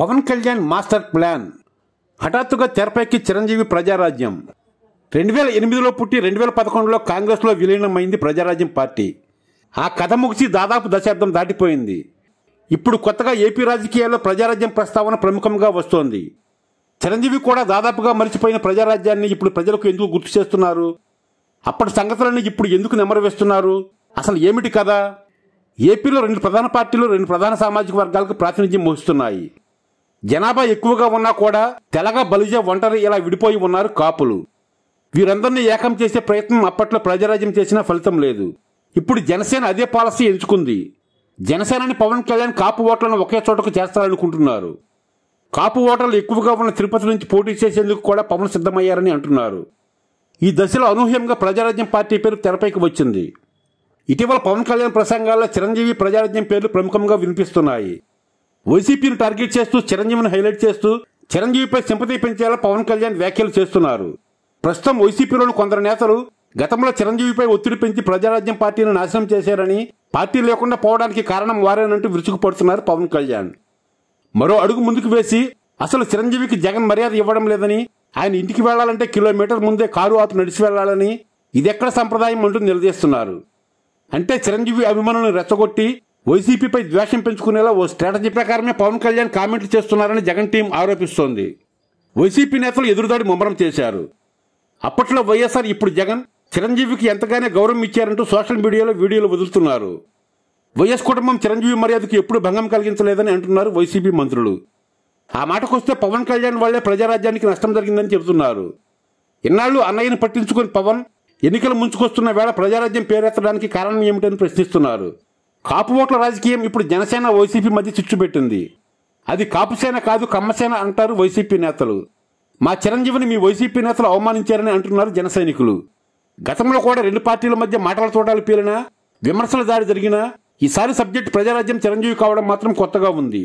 Pawan Kalyan master plan హఠాత్తుగా తెరపైకి చిరంజీవి ప్రజారాజ్యం రెండు వేల ఎనిమిదిలో పుట్టి రెండు వేల పదకొండులో కాంగ్రెస్లో విలీనమైంది ప్రజారాజ్యం పార్టీ ఆ కథ ముగిసి దాదాపు దశాబ్దం దాటిపోయింది ఇప్పుడు కొత్తగా ఏపీ రాజకీయాల్లో ప్రజారాజ్యం ప్రస్తావన ప్రముఖంగా వస్తోంది చిరంజీవి కూడా దాదాపుగా మరిచిపోయిన ప్రజారాజ్యాన్ని ఇప్పుడు ప్రజలకు ఎందుకు గుర్తు చేస్తున్నారు అప్పటి సంగతులను ఇప్పుడు ఎందుకు నెమరు వేస్తున్నారు అసలు ఏమిటి కదా ఏపీలో రెండు ప్రధాన పార్టీలు రెండు ప్రధాన సామాజిక వర్గాలకు ప్రాతినిధ్యం వహిస్తున్నాయి జనాభా ఎక్కువగా ఉన్నా కూడా తెలగ బలిజ ఒంటరి ఇలా విడిపోయి ఉన్నారు కాపులు వీరందరినీ ఏకం చేసే ప్రయత్నం అప్పట్లో ప్రజారాజ్యం చేసినా ఫలితం లేదు ఇప్పుడు జనసేన అదే పాలసీ ఎంచుకుంది జనసేనని పవన్ కళ్యాణ్ కాపు ఓట్లను ఒకే చోటకు చేస్తారనుకుంటున్నారు కాపు ఓటర్లు ఎక్కువగా ఉన్న తిరుపతి నుంచి పోటీ చేసేందుకు కూడా పవన్ సిద్ధమయ్యారని అంటున్నారు ఈ దశలో అనూహ్యంగా ప్రజారాజ్యం పార్టీ పేరు తెరపైకి వచ్చింది ఇటీవల పవన్ కళ్యాణ్ ప్రసంగాల్లో చిరంజీవి ప్రజారాజ్యం పేర్లు ప్రముఖంగా వినిపిస్తున్నాయి వైసీపీని టార్గెట్ చేస్తూ చిరంజీవిని హైలైట్ చేస్తూ చిరంజీవిపై సింపతి పెంచేలా పవన్ కళ్యాణ్ వ్యాఖ్యలు చేస్తున్నారు ప్రస్తుతం వైసీపీలోని కొందరు నేతలు గతంలో చిరంజీవిపై ఒత్తిడి పెంచి ప్రజారాజ్యం పార్టీని నాశనం చేశారని పార్టీ లేకుండా పోవడానికి కారణం వారేనంటూ విరుచుకుపడుతున్నారు పవన్ కళ్యాణ్ మరో అడుగు ముందుకు వేసి అసలు చిరంజీవికి జగన్ మర్యాద ఇవ్వడం లేదని ఆయన ఇంటికి వెళ్లాలంటే కిలోమీటర్ ముందే కారు ఆపు నడిచి వెళ్లాలని ఇదెక్కడ సంప్రదాయం అంటూ నిలదీస్తున్నారు అంటే చిరంజీవి అభిమానులను రెచ్చగొట్టి వైసీపీపై ద్వేషం పెంచుకునేలా ఓ స్ట్రాటజీ ప్రకారమే పవన్ కళ్యాణ్ కామెంట్లు చేస్తున్నారని జగన్ టీం ఆరోపిస్తోంది వైసీపీ నేతలు ఎదురుదాడి ముమ్మరం చేశారు అప్పట్లో వైఎస్ఆర్ ఇప్పుడు జగన్ చిరంజీవికి ఎంతగానే గౌరవం ఇచ్చారంటూ సోషల్ మీడియాలో వీడియోలు వదులుతున్నారు వైఎస్ కుటుంబం చిరంజీవి మర్యాదకు ఎప్పుడు భంగం కలిగించలేదని అంటున్నారు వైసీపీ మంత్రులు ఆ మాటకొస్తే పవన్ కళ్యాణ్ వాళ్లే ప్రజారాజ్యానికి నష్టం జరిగిందని చెబుతున్నారు ఇన్నాళ్లు అన్నయ్యను పట్టించుకుని పవన్ ఎన్నికలు ముంచుకొస్తున్న వేళ ప్రజారాజ్యం పేరెత్తడానికి కారణం ఏమిటని ప్రశ్నిస్తున్నారు కాపు ఓట్ల రాజకీయం ఇప్పుడు జనసేన వైసీపీ మధ్య చిచ్చుపెట్టింది అది కాపుసేన కాదు కమ్మసేన అంటారు వైసీపీ నేతలు మా చిరంజీవిని మీ వైసీపీ నేతలు అవమానించారని అంటున్నారు జన గతంలో కూడా రెండు పార్టీల మధ్య మాటల చూడాలి పీలినా విమర్శల దాడి జరిగినా ఈసారి సబ్జెక్ట్ ప్రజారాజ్యం చిరంజీవి కావడం మాత్రం కొత్తగా ఉంది